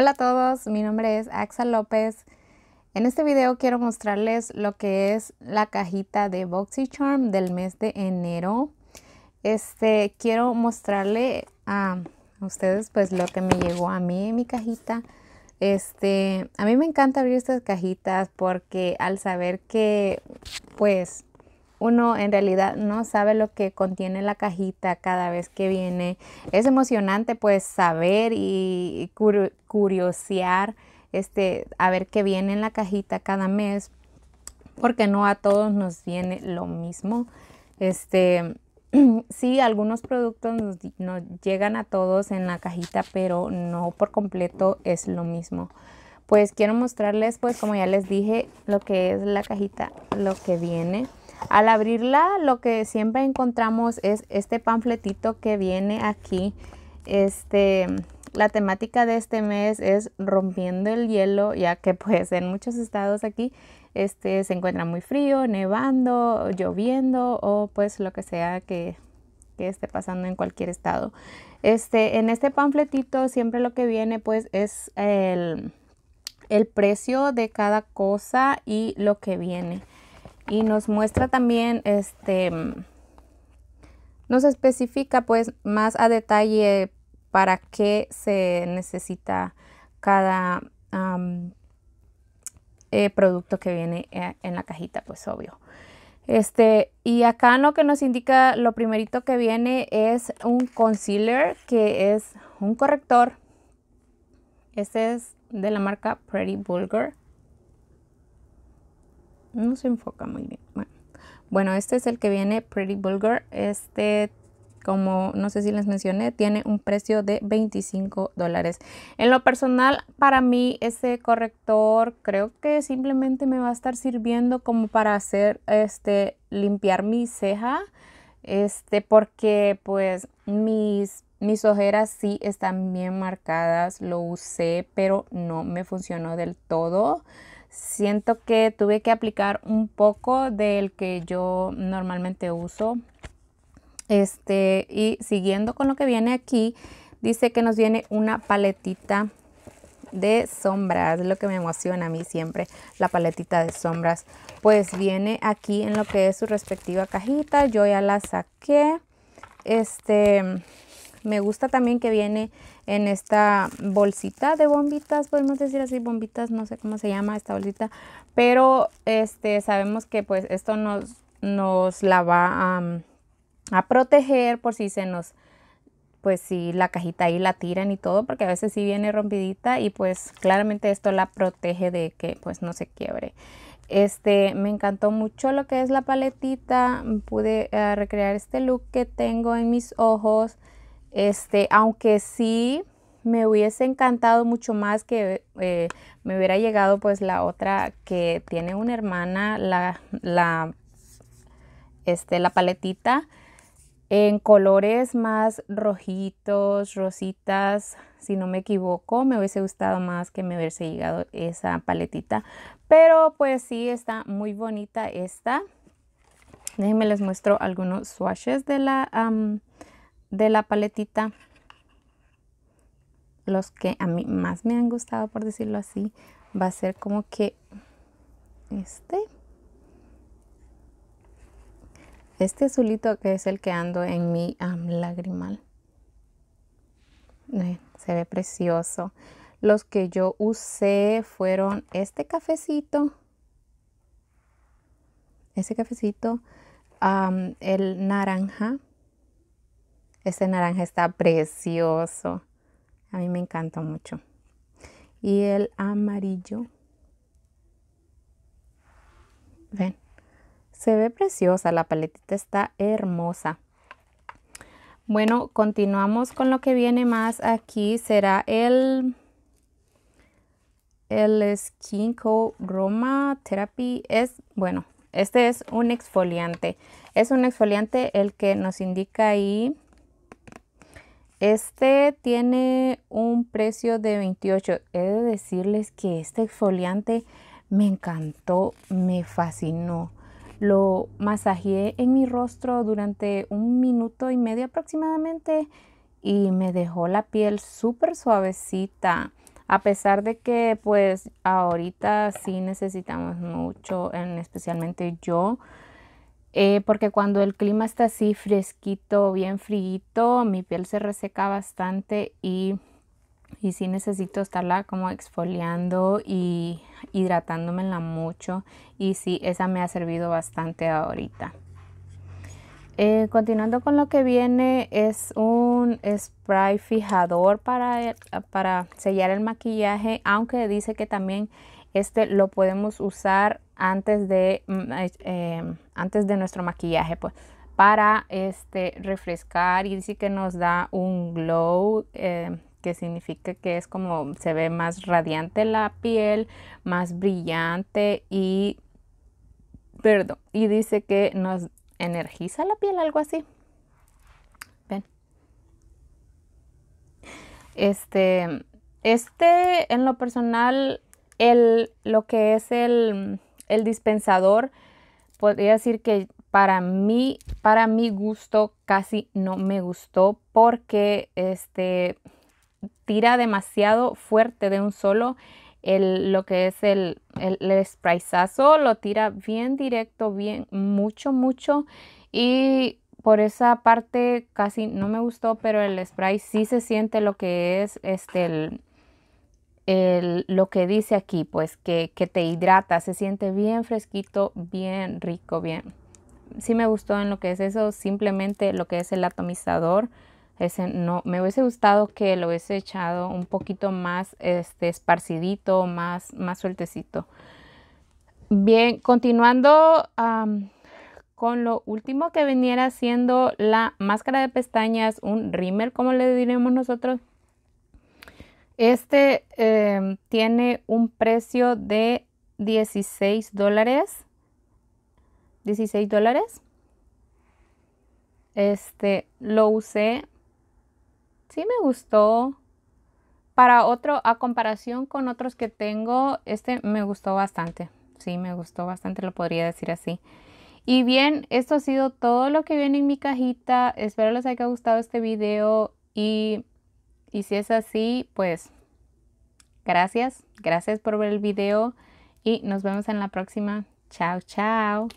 Hola a todos, mi nombre es Axa López. En este video quiero mostrarles lo que es la cajita de BoxyCharm del mes de enero. Este, quiero mostrarle a ustedes pues lo que me llegó a mí en mi cajita. Este, a mí me encanta abrir estas cajitas porque al saber que pues uno en realidad no sabe lo que contiene la cajita cada vez que viene. Es emocionante pues saber y curiosear este, a ver qué viene en la cajita cada mes, porque no a todos nos viene lo mismo. Este, sí, algunos productos nos, nos llegan a todos en la cajita, pero no por completo es lo mismo pues quiero mostrarles pues como ya les dije lo que es la cajita lo que viene al abrirla lo que siempre encontramos es este panfletito que viene aquí. Este, la temática de este mes es rompiendo el hielo, ya que pues en muchos estados aquí este, se encuentra muy frío, nevando, lloviendo o pues lo que sea que, esté pasando en cualquier estado. Este, en este panfletito siempre lo que viene pues es el precio de cada cosa y lo que viene y nos muestra también este nos especifica pues más a detalle para qué se necesita cada eh, producto que viene eh, en la cajita pues obvio este y acá lo que nos indica lo primerito que viene es un concealer que es un corrector este es de la marca Pretty Bulgur no se enfoca muy bien. Bueno. este es el que viene Pretty vulgar Este, como no sé si les mencioné, tiene un precio de 25 dólares. En lo personal, para mí ese corrector creo que simplemente me va a estar sirviendo como para hacer, este, limpiar mi ceja. Este, porque pues mis mis ojeras sí están bien marcadas, lo usé, pero no me funcionó del todo siento que tuve que aplicar un poco del que yo normalmente uso. Este, y siguiendo con lo que viene aquí, dice que nos viene una paletita de sombras, lo que me emociona a mí siempre, la paletita de sombras. Pues viene aquí en lo que es su respectiva cajita, yo ya la saqué. Este, me gusta también que viene en esta bolsita de bombitas, podemos decir así, bombitas, no sé cómo se llama esta bolsita, pero este, sabemos que pues esto nos, nos la va a, proteger por si se nos, pues si la cajita ahí la tiran y todo, porque a veces sí viene rompidita y pues claramente esto la protege de que pues no se quiebre. Este, me encantó mucho lo que es la paletita. Pude ah, recrear este look que tengo en mis ojos. Este, aunque sí me hubiese encantado mucho más que eh, me hubiera llegado pues la otra que tiene una hermana, la, la, este, la paletita en colores más rojitos, rositas, si no me equivoco, me hubiese gustado más que me hubiese llegado esa paletita. Pero pues sí, está muy bonita esta. Déjenme les muestro algunos swatches de la, de la paletita los que a mí más me han gustado por decirlo así va a ser como que este este azulito que es el que ando en mi lagrimal eh, se ve precioso los que yo usé fueron este cafecito ese cafecito el naranja este naranja está precioso. A mí me encanta mucho. Y el amarillo. Ven, se ve preciosa. La paletita está hermosa. Bueno, continuamos con lo que viene más aquí. Será el, el Skin Roma Therapy. Es, bueno, este es un exfoliante. Es un exfoliante el que nos indica ahí este tiene un precio de 28. He de decirles que este exfoliante me encantó, me fascinó. Lo masajeé en mi rostro durante un minuto y medio aproximadamente y me dejó la piel súper suavecita. A pesar de que pues ahorita sí necesitamos mucho, en, especialmente yo, eh, porque cuando el clima está así fresquito, bien frío, mi piel se reseca bastante y, y sí necesito estarla como exfoliando y hidratándomela mucho y sí, esa me ha servido bastante ahorita. Eh, continuando con lo que viene es un spray fijador para, para sellar el maquillaje, aunque dice que también este lo podemos usar antes de, mm, em, antes de nuestro maquillaje, pues para este, refrescar y dice que nos da un glow, em, que significa que es como se ve más radiante la piel, más brillante y, perdón, y dice que nos energiza la piel, algo así. Ven. Este, este en lo personal el, lo que es el, dispensador, podría decir que para mí, para mi gusto, casi no me gustó porque este tira demasiado fuerte de un solo. El, lo que es el, el, lo tira bien directo, bien, mucho, mucho. Y por esa parte casi no me gustó, pero el spray sí se siente lo que es este el, lo que dice aquí, pues que, te hidrata, se siente bien fresquito, bien rico, bien. Sí me gustó en lo que es eso, simplemente lo que es el atomizador. Ese no, me hubiese gustado que lo hubiese echado un poquito más este, esparcidito, más, más sueltecito. Bien, continuando con lo último que viniera siendo la máscara de pestañas, un rímel, como le diremos nosotros, este em, tiene un precio de 16 dólares. 16 dólares. Este lo usé. Sí me gustó. Para otro, a comparación con otros que tengo, este me gustó bastante. Sí, me gustó bastante, lo podría decir así. Y bien, esto ha sido todo lo que viene en mi cajita. Espero les haya gustado este video y y si es así, pues gracias, gracias por ver el video y nos vemos en la próxima. Chao, chao.